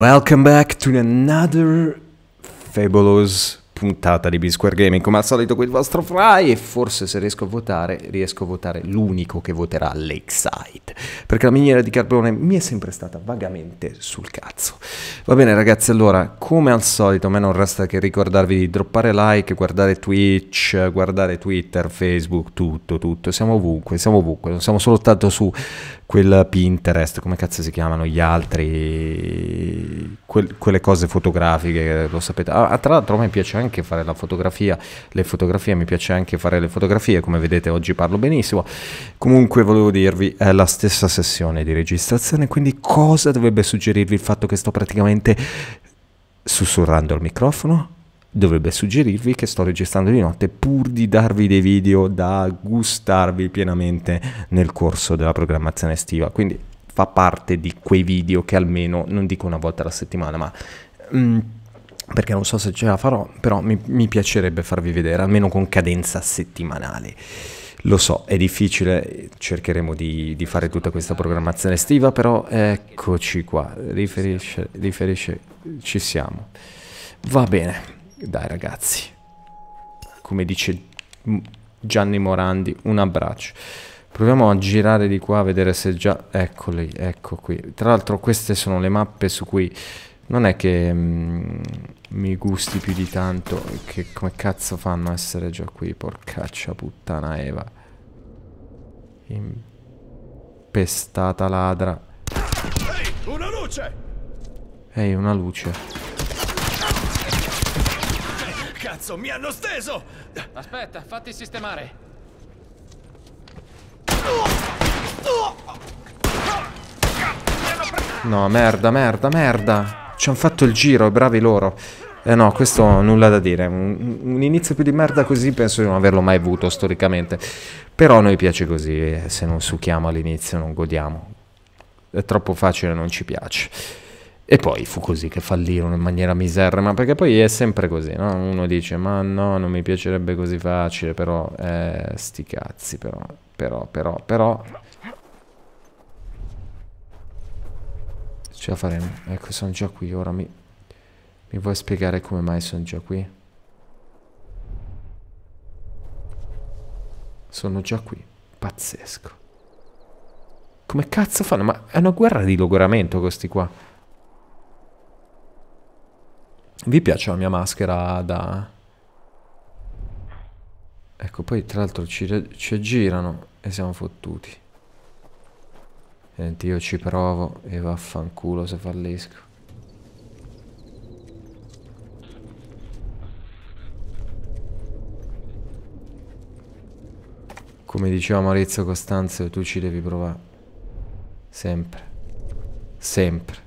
Welcome back to another fabulous puntata di B-Square Gaming. Come al solito qui il vostro Fry e forse se riesco a votare, riesco a votare l'unico che voterà Lakeside. Perché la miniera di carbone mi è sempre stata vagamente sul cazzo. Va bene ragazzi, allora, come al solito a me non resta che ricordarvi di droppare like, guardare Twitch, guardare Twitter, Facebook, tutto, tutto. Siamo ovunque, siamo ovunque. Non siamo soltanto su quel Pinterest, come cazzo si chiamano gli altri, que- quelle cose fotografiche, lo sapete. Ah, ah, tra l'altro a me piace anche fare la fotografia, le fotografie, mi piace anche fare le fotografie, come vedete oggi parlo benissimo. Comunque volevo dirvi, è la stessa sessione di registrazione, quindi cosa dovrebbe suggerirvi il fatto che sto praticamente sussurrando al microfono? dovrebbe suggerirvi che sto registrando di notte pur di darvi dei video da gustarvi pienamente nel corso della programmazione estiva. Quindi fa parte di quei video che almeno, non dico una volta alla settimana, ma... Mm, perché non so se ce la farò, però mi, mi piacerebbe farvi vedere, almeno con cadenza settimanale. Lo so, è difficile, cercheremo di, di, fare tutta questa programmazione estiva, però eccoci qua, riferisce, riferisce, ci siamo. Va bene. Dai ragazzi, come dice Gianni Morandi, un abbraccio. Proviamo a girare di qua a vedere se già... Eccoli, ecco qui. Tra l'altro queste sono le mappe su cui non è che mm, mi gusti più di tanto. Che come cazzo fanno a essere già qui? Porcaccia puttana Eva. Impestata ladra. Ehi, hey, una luce! Ehi, hey, una luce. Cazzo, mi hanno steso! Aspetta, fatti sistemare. No, merda, merda, merda. Ci hanno fatto il giro, bravi loro. Eh no, questo nulla da dire. Un, un, inizio più di merda così penso di non averlo mai avuto storicamente. Però a noi piace così, eh, se non succhiamo all'inizio non godiamo. È troppo facile, non ci piace. E poi fu così che fallirono in maniera ma perché poi è sempre così, no? Uno dice, ma no, non mi piacerebbe così facile, però, eh, sti cazzi, però, però, però, però... Ce la faremo. Ecco, sono già qui, ora mi... Mi vuoi spiegare come mai sono già qui? Sono già qui. Pazzesco. Come cazzo fanno? Ma è una guerra di logoramento questi qua. Vi piace la mia maschera da... Ecco, poi tra l'altro ci, ci aggirano e siamo fottuti. Senti, io ci provo e vaffanculo se fallisco. Come diceva Maurizio Costanzo, tu ci devi provare. Sempre. Sempre.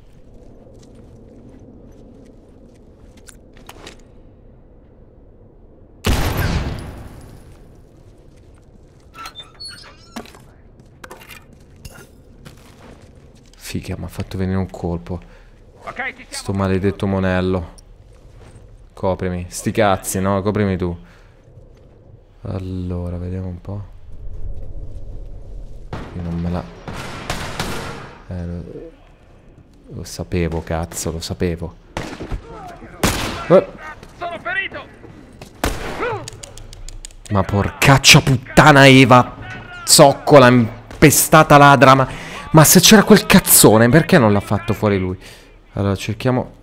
Figa, mi ha fatto venire un colpo. Sto maledetto monello. Coprimi. Sti cazzi, no? Coprimi tu. Allora, vediamo un po'. Io non me la... Eh, lo... lo sapevo, cazzo, lo sapevo. Oh! Sono ferito! Ma porcaccia puttana Eva! Zoccola, impestata ladra, ma... Ma se c'era quel cazzone, perché non l'ha fatto fuori lui? Allora, cerchiamo...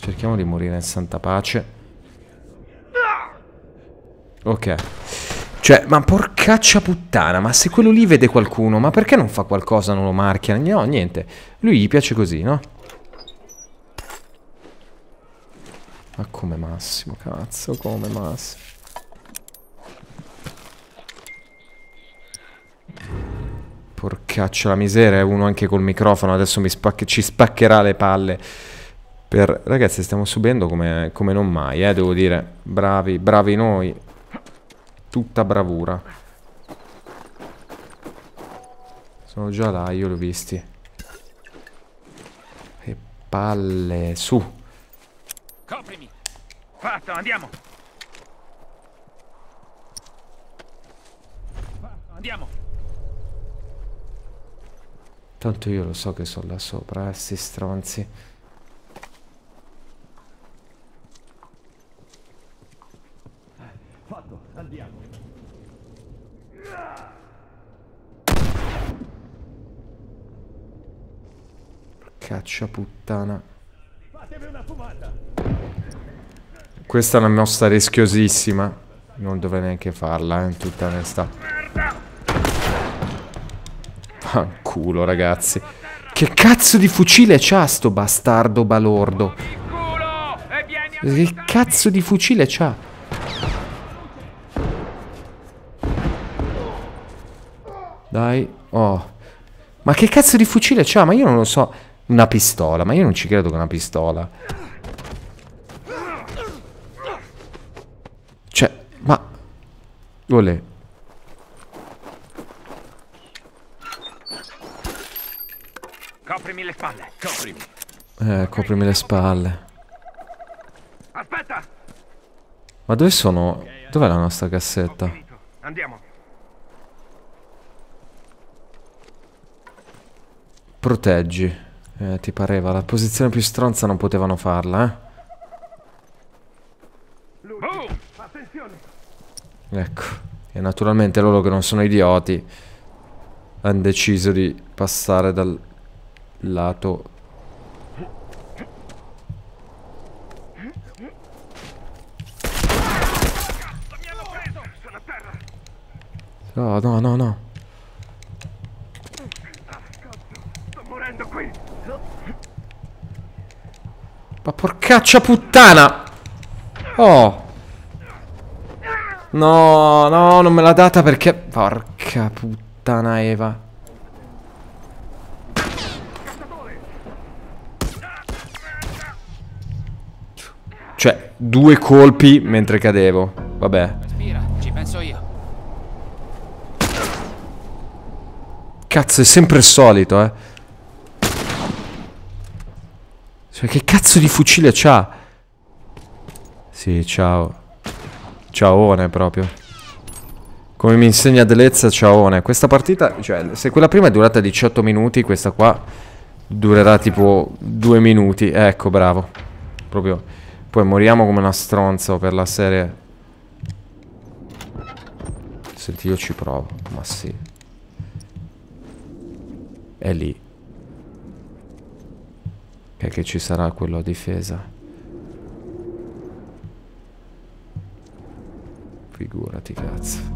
Cerchiamo di morire in santa pace. Ok. Cioè, ma porcaccia puttana, ma se quello lì vede qualcuno, ma perché non fa qualcosa, non lo marchia? No, niente. Lui gli piace così, no? Ma come Massimo, cazzo, come Massimo. Porcaccia la miseria, uno anche col microfono, adesso spac ci spaccherà le palle. Per... Ragazzi, stiamo subendo come, come non mai, eh, devo dire. Bravi, bravi noi. Tutta bravura. Sono già là, io li ho visti. E palle, su. Coprimi. Fatto, andiamo. Andiamo. Tanto io lo so che sono là sopra, eh, sti stronzi. Fatto, andiamo. Caccia puttana. Fatemi una fumata. Questa è una mossa rischiosissima. Non dovrei neanche farla, eh, in tutta onestà. Fanculo, ragazzi. Che cazzo di fucile c'ha sto bastardo balordo? Che cazzo di fucile c'ha? Dai. Oh. Ma che cazzo di fucile c'ha? Ma io non lo so. Una pistola. Ma io non ci credo che una pistola. Cioè, ma... Olè. Coprimi le spalle. Coprimi. Eh, coprimi le spalle. Aspetta. Ma dove sono? Dov'è la nostra cassetta? Andiamo. Proteggi. Eh, ti pareva, la posizione più stronza non potevano farla, eh? Oh! Ecco, e naturalmente loro che non sono idioti hanno deciso di passare dal lato No, no, no, no. Sto morendo qui. Ma porcaccia puttana! Oh! No, no, non me l'ha data perché... Porca puttana Eva. Cioè, due colpi mentre cadevo. Vabbè. Respira, ci penso io. Cazzo, è sempre il solito, eh. Cioè, che cazzo di fucile c'ha? Sì, ciao. Ciaone proprio. Come mi insegna Delezza, ciaone. Questa partita, cioè, se quella prima è durata 18 minuti, questa qua durerà tipo 2 minuti. Ecco, bravo. Proprio... Poi moriamo come una stronza per la serie... Senti, io ci provo, ma sì. È lì. Che, che ci sarà quello a difesa. Figurati, cazzo.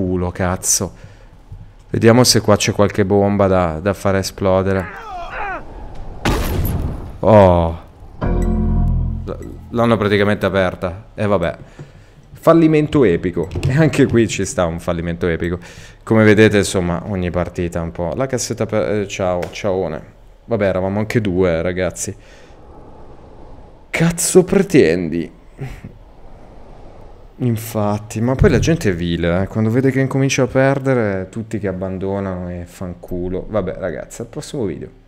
culo, cazzo. Vediamo se qua c'è qualche bomba da, da fare esplodere. Oh. L'hanno praticamente aperta. E eh, vabbè. Fallimento epico. E anche qui ci sta un fallimento epico. Come vedete, insomma, ogni partita un po'. La cassetta per... Eh, ciao, ciaone. Vabbè, eravamo anche due, ragazzi. Cazzo pretendi? Infatti, ma poi la gente è vile, eh. quando vede che incomincia a perdere, tutti che abbandonano e fanculo. Vabbè ragazzi, al prossimo video.